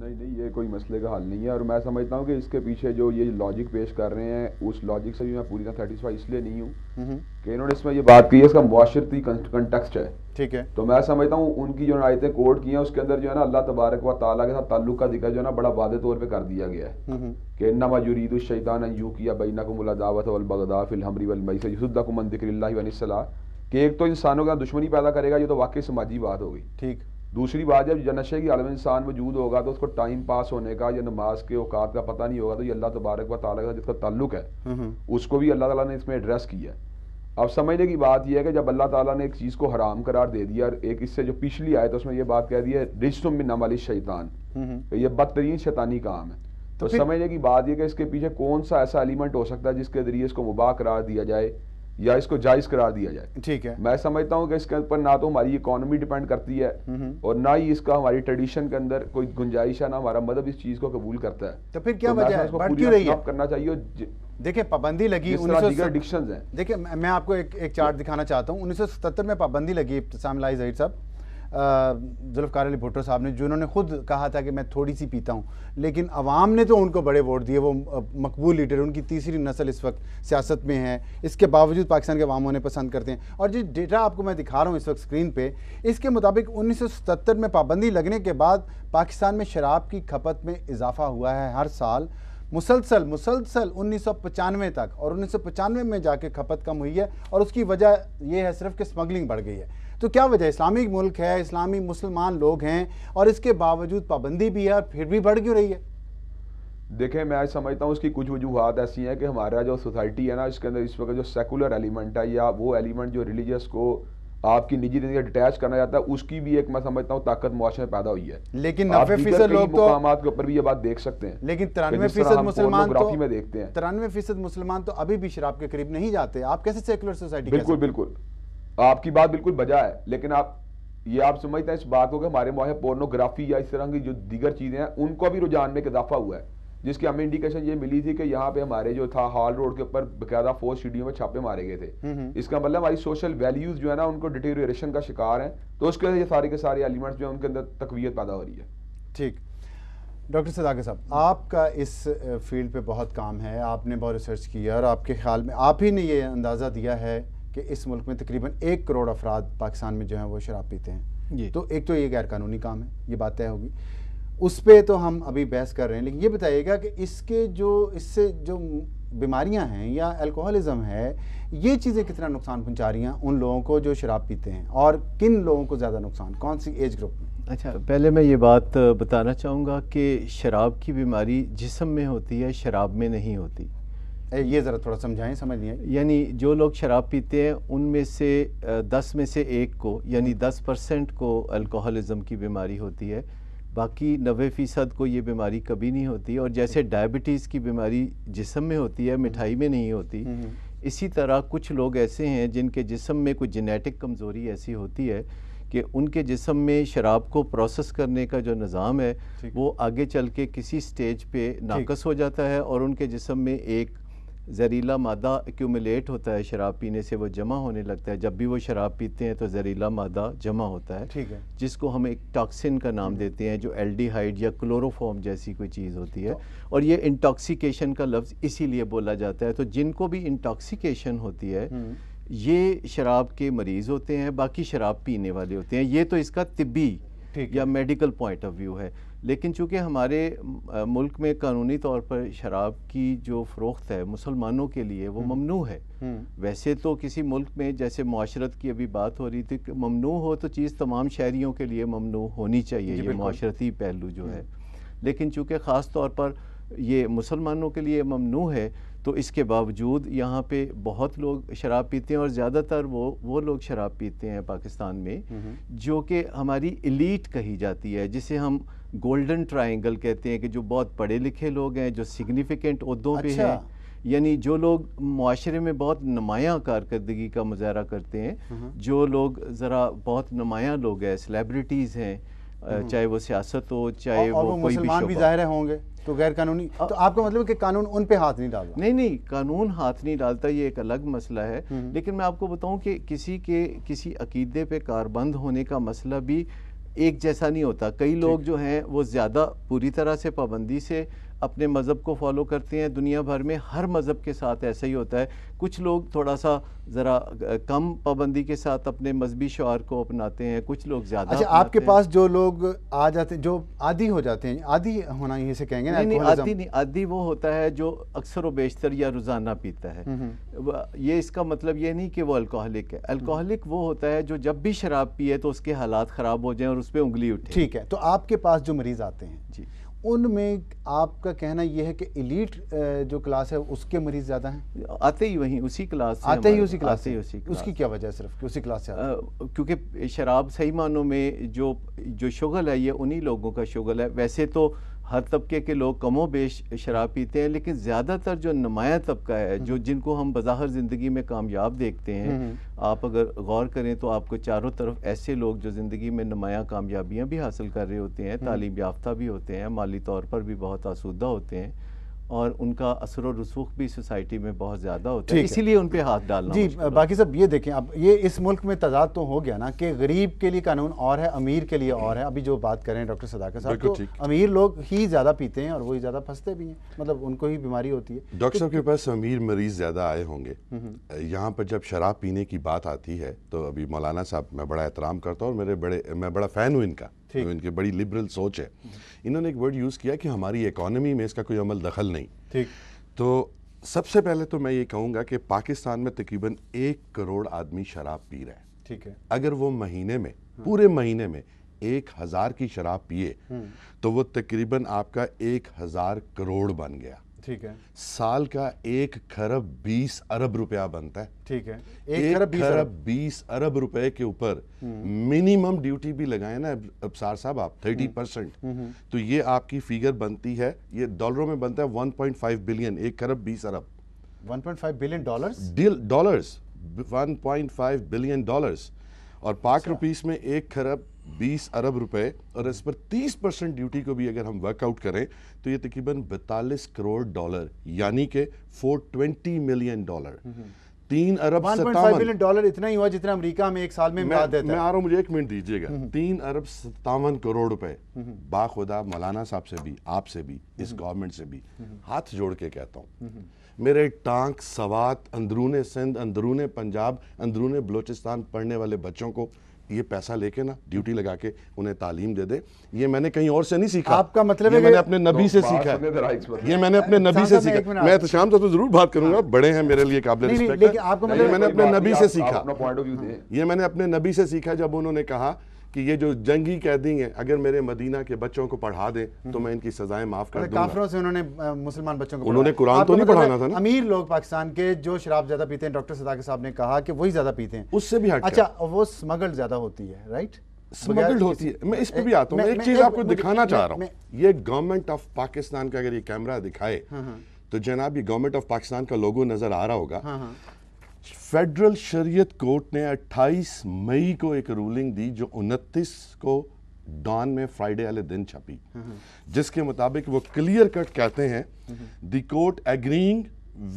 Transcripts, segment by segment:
नहीं नहीं ये कोई मसले का हल नहीं है और मैं समझता हूँ कि इसके पीछे जो ये लॉजिक पेश कर रहे हैं उस लॉजिक से भी मैं पूरी तरह सेटिस्फाई इसलिए नहीं हूँ हम्म। कि इन्होंने इसमें ये बात की है इसका मुआशरती कंटेक्सट है ठीक है तो मैं समझता हूँ उनकी जो आयतें कोर्ट की हैं उसके अंदर जो है ना अल्लाह तबारक व ताली के साथ ताल्लुक का जिक्र जो है ना बड़ा वादे तौर पर कर दिया गया है हम्म। कि नमा जुरीद शैतान यू किया बैना को मुलादावत वलबगदा फिलहमरी वलमई युसुद्दा को मंदिक्ला कि एक तो इंसानों का दुश्मनी पैदा करेगा ये तो वाकई समाजी बात होगी ठीक ठीक दूसरी बात जब नशे की आलम इंसान वजूद होगा तो उसको टाइम पास होने का या नमाज के औकात का पता नहीं होगा तो ये अल्लाह तबारक व ताली का जिसका ताल्लुक है हम्म, हम्म। उसको भी अल्लाह ताला ने इसमें एड्रेस किया है अब समझने की बात यह है कि जब अल्लाह ताला ने एक चीज़ को हराम करार दे दिया और एक इससे जो पिछली आए तो उसमें यह बात कह दी है रिश्तुम बिन नमाली शैतान हम्म, ये बदतरीन शैतानी काम है तो, तो समझने की बात यह कि इसके पीछे कौन सा ऐसा एलिमेंट हो सकता है जिसके जरिए इसको मुबाह करार दिया जाए या इसको जायज करार दिया जाए ठीक है मैं समझता हूँ कि इसके ऊपर ना तो हमारी इकोनॉमी डिपेंड करती है हम्म, हम्म। और ना ही इसका हमारी ट्रेडिशन के अंदर कोई गुंजाइश है ना हमारा मदद इस चीज को कबूल करता है तो फिर क्या तो वजह तो है करना चाहिए देखिये पाबंदी लगी डिक्शन मैं आपको एक, चार्ट दिखाना चाहता हूँ उन्नीस में पाबंदी लगी साहब जुल्फ़ार अली भुट्टो साहब ने जिन्होंने खुद कहा था कि मैं थोड़ी सी पीता हूँ लेकिन अवाम ने तो उनको बड़े वोट दिए वो मकबूल लीडर उनकी तीसरी नस्ल इस वक्त सियासत में है इसके बावजूद पाकिस्तान के अवाम उन्हें पसंद करते हैं और जिस डेटा आपको मैं दिखा रहा हूँ इस वक्त स्क्रीन पर इसके मुताबिक उन्नीस में पाबंदी लगने के बाद पाकिस्तान में शराब की खपत में इजाफा हुआ है हर साल मुसलसल मुसलसल उन्नीस तक और उन्नीस में जाके खपत कम हुई है और उसकी वजह यह है सिर्फ कि स्मगलिंग बढ़ गई है तो क्या वजह इस्लामिक मुल्क है इस्लामी मुसलमान लोग हैं और इसके बावजूद पाबंदी भी है और फिर भी बढ़ क्यों रही है देखें मैं समझता हूँ उसकी कुछ वजूहत ऐसी हैं कि हमारा जो सोसाइटी है ना इसके अंदर इस वक्त जो सेकुलर एलिमेंट है या वो एलिमेंट जो रिलीजियस को आपकी निजी जिंदगी अटैच करना जाता है उसकी भी एक मैं समझता हूँ ताकत मुआरे में पैदा हुई है लेकिन नब्बे फीसद लोग तो के ऊपर भी ये बात देख सकते हैं लेकिन तिरानवे फीसद मुसलमान तो, में देखते हैं तिरानवे फीसद मुसलमान तो अभी भी शराब के करीब नहीं जाते आप कैसे सेकुलर सोसाइटी बिल्कुल बिल्कुल आपकी बात बिल्कुल बजा है लेकिन आप ये आप समझते हैं इस बात को कि हमारे मुहे पोर्नोग्राफी या इस तरह की जो दीगर चीज़ें हैं उनको भी रुझान में इजाफा हुआ है जिसकी हमें इंडिकेशन ये मिली थी कि यहाँ पे हमारे जो था हॉल रोड के ऊपर बकायदा फोर स्टूडियो में छापे मारे गए थे हम्म, हम्म। इसका मतलब हमारी सोशल वैल्यूज जो है ना उनको डिटेरेशन का शिकार है तो उसके वजह से सारे के सारे एलिमेंट्स जो है उनके अंदर तकवीत पैदा हो रही है ठीक डॉक्टर सदाकर साहब आपका इस फील्ड पर बहुत काम है आपने बहुत रिसर्च किया है और आपके ख्याल में आप ही ने ये अंदाज़ा दिया है कि इस मुल्क में तकरीबन एक करोड़ अफराद पाकिस्तान में जो है वो शराब पीते हैं तो एक तो ये गैरकानूनी काम है ये बात तय होगी उस पर तो हम अभी बहस कर रहे हैं लेकिन ये बताइएगा कि इसके जो इससे जो बीमारियां हैं या अल्कोहलिज्म है ये चीज़ें कितना नुकसान पहुंचा रही हैं उन लोगों को जो शराब पीते हैं और किन लोगों को ज़्यादा नुकसान कौन सी एज ग्रुप में अच्छा पहले मैं ये बात बताना चाहूँगा कि शराब की बीमारी जिसम में होती है शराब में नहीं होती ये ज़रा थोड़ा समझाएं समझिए यानी जो लोग शराब पीते हैं उनमें से दस में से एक को यानी दस परसेंट को अल्कोहलिज्म की बीमारी होती है बाकी नबे फ़ीसद को ये बीमारी कभी नहीं होती और जैसे हम्म। डायबिटीज़ की बीमारी जिसम में होती है मिठाई में नहीं होती हम्म, हम्म। इसी तरह कुछ लोग ऐसे हैं जिनके जिसम में कुछ जेनेटिक कमज़ोरी ऐसी होती है कि उनके जिसम में शराब को प्रोसेस करने का जो निज़ाम है वो आगे चल के किसी स्टेज पे नाकस हो जाता है और उनके जिसम में एक जहरीला मादा एक्यूमलेट होता है शराब पीने से वो जमा होने लगता है जब भी वो शराब पीते हैं तो जहरीला मादा जमा होता है ठीक है जिसको हम एक टॉक्सिन का नाम हम्म। देते हैं जो एल्डिहाइड या क्लोरोफॉर्म जैसी कोई चीज़ होती है तो- और ये इंटॉक्सिकेशन का लफ्ज़ इसीलिए बोला जाता है तो जिनको भी इंटॉक्सिकेशन होती है हम्म। ये शराब के मरीज़ होते हैं बाकी शराब पीने वाले होते हैं ये तो इसका तिबी या मेडिकल पॉइंट ऑफ व्यू है लेकिन चूंकि हमारे मुल्क में कानूनी तौर पर शराब की जो फ़रोख्त है मुसलमानों के लिए वो हम्म। ममनू है हम्म। वैसे तो किसी मुल्क में जैसे माशरत की अभी बात हो रही थी ममनू हो तो चीज़ तमाम शहरीों के लिए ममनू होनी चाहिए ये माशरती पहलू जो है हम्म। लेकिन चूंकि ख़ास तौर पर ये मुसलमानों के लिए ममनू है तो इसके बावजूद यहाँ पे बहुत लोग शराब पीते हैं और ज़्यादातर वो वो लोग शराब पीते हैं पाकिस्तान में जो कि हमारी इलीट कही जाती है जिसे हम गोल्डन ट्रायंगल कहते हैं कि जो बहुत पढ़े लिखे लोग हैं जो सिग्निफिकेंट उहदों अच्छा। पर हैं यानी जो लोग माशरे में बहुत नुमायाँ कारकर्दगी का मुजाहरा करते हैं जो लोग ज़रा बहुत नुमायाँ लोग हैं सेलेब्रिटीज़ हैं हम्म। चाहे वो सियासत हो चाहे वो, कोई मुसलमान भी, भी जाहिर होंगे तो गैर कानूनी आ, तो आपका मतलब कि कानून उन पे हाथ नहीं डालता नहीं नहीं कानून हाथ नहीं डालता ये एक अलग मसला है हम्म। लेकिन मैं आपको बताऊं कि किसी के किसी अकीदे पे कारबंद होने का मसला भी एक जैसा नहीं होता कई लोग जो हैं वो ज़्यादा पूरी तरह से पाबंदी से अपने मज़हब को फॉलो करते हैं दुनिया भर में हर मज़हब के साथ ऐसा ही होता है कुछ लोग थोड़ा सा ज़रा कम पाबंदी के साथ अपने मजहबी शुआर को अपनाते हैं कुछ लोग ज़्यादा अच्छा आपके पास जो लोग आ जाते हैं जो आदि हो जाते हैं आदि होना ही से कहेंगे नहीं नहीं आदि नहीं आदि वो होता है जो अक्सर व बेशतर या रोज़ाना पीता है हम्म, हम्म। ये इसका मतलब ये नहीं कि वो अल्कोहलिक है अल्कोहलिक हम्म। वो होता है जो जब भी शराब पिए तो उसके हालात ख़राब हो जाएँ और उस पर उंगली उठे ठीक है तो आपके पास जो मरीज़ आते हैं जी उनमें आपका कहना यह है कि इलीट जो क्लास है उसके मरीज ज़्यादा हैं आते ही वहीं उसी क्लास से आते ही उसी क्लास से उसी क्लास उसकी क्या वजह है सिर्फ कि उसी क्लास से क्योंकि शराब सही मानों में जो जो शुगल है ये उन्हीं लोगों का शुगल है वैसे तो हर तबके के लोग कमो बेश शराब पीते हैं लेकिन ज़्यादातर जो नुमाया तबका है हम्म। जो जिनको हम बज़ाहर ज़िंदगी में कामयाब देखते हैं हम्म। आप अगर गौर करें तो आपको चारों तरफ ऐसे लोग जो ज़िंदगी में नुमाया कामयाबियाँ भी हासिल कर रहे होते हैं हम्म। तालीम याफ्ता भी होते हैं माली तौर पर भी बहुत आसूदा होते हैं और उनका असर और रसूख भी सोसाइटी में बहुत ज़्यादा होता है इसीलिए उन पर हाथ डालना जी बाकी सब ये देखें अब ये इस मुल्क में तजाद तो हो गया ना कि गरीब के लिए कानून और है अमीर के लिए और है अभी जो बात करें डॉक्टर सदाकर साहब तो अमीर लोग ही ज़्यादा पीते हैं और वही ज़्यादा फंसते भी हैं मतलब उनको ही बीमारी होती है डॉक्टर तो साहब के पास अमीर मरीज़ ज़्यादा आए होंगे हम्म, हम्म। यहाँ पर जब शराब पीने की बात आती है तो अभी मौलाना साहब मैं बड़ा एहतराम करता हूँ और मेरे बड़े मैं बड़ा फ़ैन हूँ इनका इनके बड़ी लिबरल सोच है इन्होंने एक वर्ड यूज़ किया कि हमारी इकानमी में इसका कोई अमल दखल नहीं ठीक तो सबसे पहले तो मैं ये कहूँगा कि पाकिस्तान में तकरीबन एक करोड़ आदमी शराब पी रहे हैं ठीक है अगर वो महीने में हम्म। पूरे महीने में एक हज़ार की शराब पिए हम्म। तो वो तकरीबन आपका एक हज़ार करोड़ बन गया ठीक है साल का एक खरब बीस अरब रुपया बनता है ठीक है एक, एक खरब खरब बीस अरब रुपए के ऊपर हम्म। मिनिमम ड्यूटी भी लगाए ना अबसार साहब आप हम्म। थर्टी परसेंट हम्म, तो ये आपकी फिगर बनती है ये डॉलरों में बनता है वन पॉइंट फाइव बिलियन एक खरब बीस अरब one point five billion dollar dollar one point five billion dollars और पाक अच्छा। रुपीस में एक खरब 20 अरब रुपए और इस पर 30 परसेंट ड्यूटी को भी अगर हम वर्कआउट करें तो ये तकरीबन बैतालीस करोड़ डॉलर यानी कि 420 मिलियन डॉलर तीन अरब सत्तावन डॉलर इतना ही हुआ जितना अमेरिका में एक साल में मैं, देता मैं आ रहा मुझे एक मिनट दीजिएगा हम्म, हम्म। तीन अरब सत्तावन करोड़ रुपए हम्म, बाखुदा मौलाना साहब से भी आपसे भी इस गवर्नमेंट से भी हाथ जोड़ के कहता हूँ मेरे टांक सवात अंदरून सिंध अंदरून पंजाब अंदरून बलोचिस्तान पढ़ने वाले बच्चों को ये पैसा लेके ना ड्यूटी लगा के उन्हें तालीम दे दे ये मैंने कहीं और से नहीं सीखा आपका मतलब ये मैंने अपने नबी तो से सीखा है ये मैंने अपने नबी से सीखा मैं तो शाम तक तो जरूर बात करूंगा हाँ। बड़े हैं मेरे लिए काबिल रिस्पेक्ट मतलब मैंने अपने नबी से सीखा ये मैंने अपने नबी से सीखा जब उन्होंने कहा कि ये जो जंगी कैदी हैं अगर मेरे मदीना के बच्चों को पढ़ा दें तो मैं इनकी सजाएं माफ कर दूंगा से उन्होंने मुसलमान बच्चों को उन्होंने कुरान तो नहीं पढ़ाना था ना अमीर लोग पाकिस्तान के जो शराब ज्यादा पीते हैं डॉक्टर सदाकत साहब ने कहा कि वही ज्यादा पीते हैं उससे भी हट अच्छा वो स्मगल ज्यादा होती है राइट स्मगल्ड होती है मैं इस पर भी आता हूँ एक चीज आपको दिखाना चाह रहा हूँ ये गवर्नमेंट ऑफ पाकिस्तान का अगर ये कैमरा दिखाए हाँ, हाँ। तो जनाब ये गवर्नमेंट ऑफ पाकिस्तान का लोगो नजर आ रहा होगा हाँ, फेडरल शरीयत कोर्ट ने 28 मई को एक रूलिंग दी जो 29 को डॉन में फ्राइडे वाले दिन छपी जिसके मुताबिक वो क्लियर कट कहते हैं the court agreeing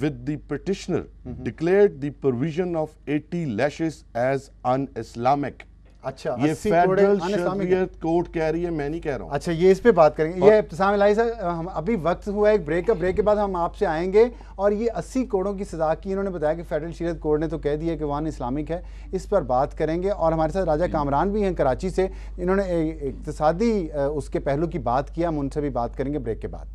with the petitioner declared the provision of 80 laches as un Islamic अच्छा ये फेडरल शरीयत कोर्ट कह रही है मैं नहीं कह रहा हूँ अच्छा ये इस पे बात करेंगे ये इब्तसाम सर हम अभी वक्त हुआ है एक ब्रेक का ब्रेक के बाद हम आपसे आएंगे और ये अस्सी करोड़ों की सजा की इन्होंने बताया कि फेडरल शरीयत कोर्ट ने तो कह दिया कि वान इस्लामिक है इस पर बात करेंगे और हमारे साथ राजा कामरान भी हैं कराची से इन्होंने इकतसादी उसके पहलू की बात किया हम उनसे भी बात करेंगे ब्रेक के बाद